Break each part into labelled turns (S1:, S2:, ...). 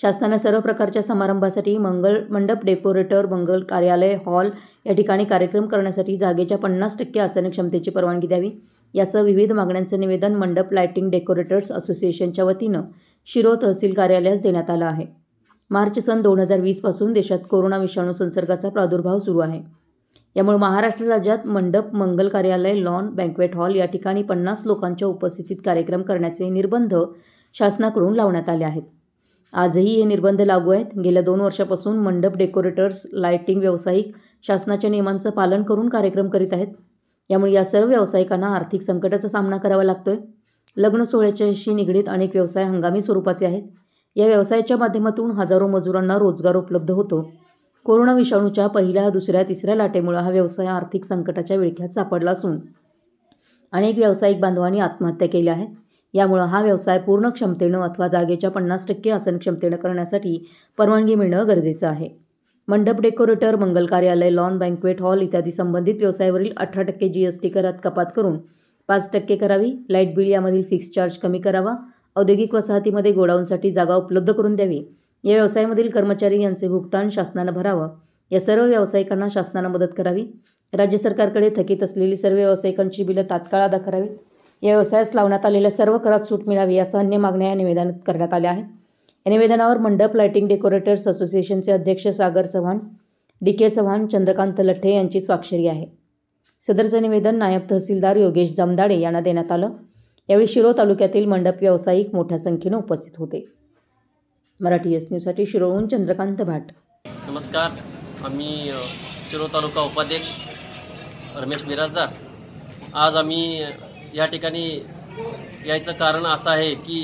S1: शासनानं सर्व प्रकारच्या समारंभासाठी मंगल मंडप डेकोरेटर मंगल कार्यालय हॉल या ठिकाणी कार्यक्रम करण्यासाठी जागेच्या पन्नास टक्के आसन क्षमतेची परवानगी द्यावी यासह विविध मागण्यांचं निवेदन मंडप लायटिंग डेकोरेटर्स असोसिएशनच्या वतीनं शिरो तहसील कार्यालयास देण्यात आलं आहे मार्च सन दोन हजार वीसपासून देशात कोरोना विषाणू संसर्गाचा प्रादुर्भाव सुरू आहे यामुळे महाराष्ट्र राज्यात मंडप मंगल कार्यालय लॉन बँक्वेट हॉल या ठिकाणी पन्नास लोकांच्या उपस्थितीत कार्यक्रम करण्याचे निर्बंध शासनाकडून लावण्यात आले आहेत आजही हे निर्बंध लागू आहेत गेल्या दोन वर्षापासून मंडप डेकोरेटर्स लायटिंग व्यावसायिक शासनाच्या नियमांचं पालन करून कार्यक्रम करीत आहेत यामुळे या सर्व व्यावसायिकांना आर्थिक संकटाचा सामना करावा लागतोय लग्न सोहळ्याच्याशी निगडीत अनेक व्यवसाय हंगामी स्वरूपाचे आहेत या व्यवसायाच्या माध्यमातून हजारो मजुरांना रोजगार उपलब्ध होतो कोरोना विषाणूच्या पहिल्या दुसऱ्या तिसऱ्या लाटेमुळे हा व्यवसाय आर्थिक संकटाच्या विळख्यात सापडला असून अनेक व्यावसायिक बांधवांनी आत्महत्या केल्या आहेत यामुळं हा व्यवसाय पूर्ण क्षमतेनं अथवा जागेच्या पन्नास टक्के आसन क्षमतेनं करण्यासाठी परवानगी मिळणं गरजेचं आहे मंडप डेकोरेटर मंगल कार्यालय लॉन बँक्वेट हॉल इत्यादी संबंधित व्यवसायावरील अठरा टक्के जी एस टी करात कपात करून पाच टक्के करावी लाईट बिल यामधील फिक्स चार्ज कमी करावा औद्योगिक वसाहतीमध्ये गोडाऊनसाठी जागा उपलब्ध करून द्यावी या व्यवसायामधील कर्मचारी यांचे भुगतान शासनानं भरावं या सर्व व्यावसायिकांना शासनानं मदत करावी राज्य सरकारकडे थकीत असलेली सर्व व्यावसायिकांची बिलं तात्काळ अदा करावीत या व्यवसायास लावण्यात आलेल्या सर्व करात सूट मिळावी असं अन्य मागण्या या निवेदनात करण्यात आल्या आहेत या निवेदनावर मंडप लायटिंग डेकोरेटर्स असोसिएशनचे अध्यक्ष सागर चव्हाण डी के चव्हाण चंद्रकांत लठ्ठे यांची स्वाक्षरी आहे सदरचं निवेदन नायब तहसीलदार योगेश जमदाडे यांना देण्यात आलं यावेळी शिरो तालुक्यातील मंडप व्यावसायिक मोठ्या संख्येनं उपस्थित होते मराठी एस न्यूजसाठी शिरोहून चंद्रकांत भाट
S2: नमस्कार आम्ही शिरो तालुका उपाध्यक्ष रमेश बिराजदार आज आम्ही या ठिकाणी यायचं कारण असं आहे की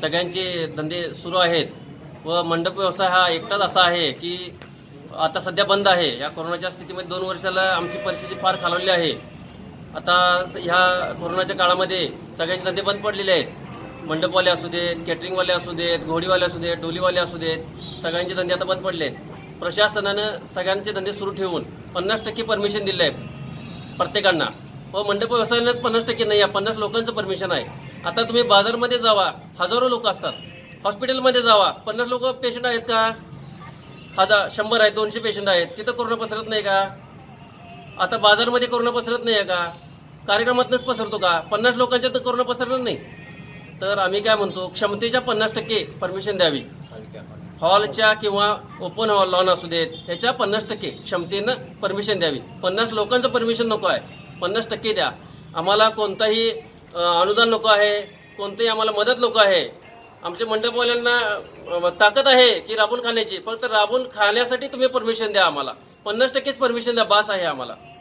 S2: सगळ्यांचे धंदे सुरू आहेत व मंडप व्यवसाय हा एकटाच असा आहे की आता सध्या बंद आहे या कोरोनाच्या स्थितीमध्ये दोन वर्षाला आमची परिस्थिती फार खालवली आहे आता ह्या कोरोनाच्या काळामध्ये सगळ्यांचे धंदे बंद पडलेले आहेत मंडपवाले असू देत कॅटरिंगवाले असू देत घोडीवाले असू देत डोलीवाले असू देत सगळ्यांचे धंदे आता बंद पडले आहेत प्रशासनानं सगळ्यांचे धंदे सुरू ठेवून पन्नास टक्के परमिशन दिलं आहे प्रत्येकांना व मंडप व्यवसायालाच पन्नास टक्के नाही आहे पन्नास लोकांचं परमिशन आहे आता तुम्ही बाजारमध्ये जावा हजारो लोक असतात हॉस्पिटलमध्ये जावा पन्नास लोक पेशंट आहेत का हजार शंभर आहेत दोनशे पेशंट आहेत तिथं कोरोना पसरत नाही का आता बाजारमध्ये कोरोना पसरत नाही आहे का कार्यक्रमातनंच पसरतो का पन्नास लोकांच्या तर कोरोना पसरणार नाही तर आम्ही काय म्हणतो क्षमतेच्या पन्नास टक्के परमिशन द्यावी हॉलच्या किंवा ओपन हॉल लॉन असू देत ह्याच्या पन्नास टक्के क्षमतेनं परमिशन द्यावी पन्नास लोकांचं परमिशन नको आहे पन्नास टक्के द्या आम्हाला कोणताही अनुदान नको आहे कोणतंही आम्हाला मदत नको आहे आमच्या मंडपवाल्यांना ताकद आहे की राबून खाण्याची फक्त राबून खाण्यासाठी तुम्ही परमिशन द्या आम्हाला पन्नास टक्केच परमिशन द्या बास आहे आम्हाला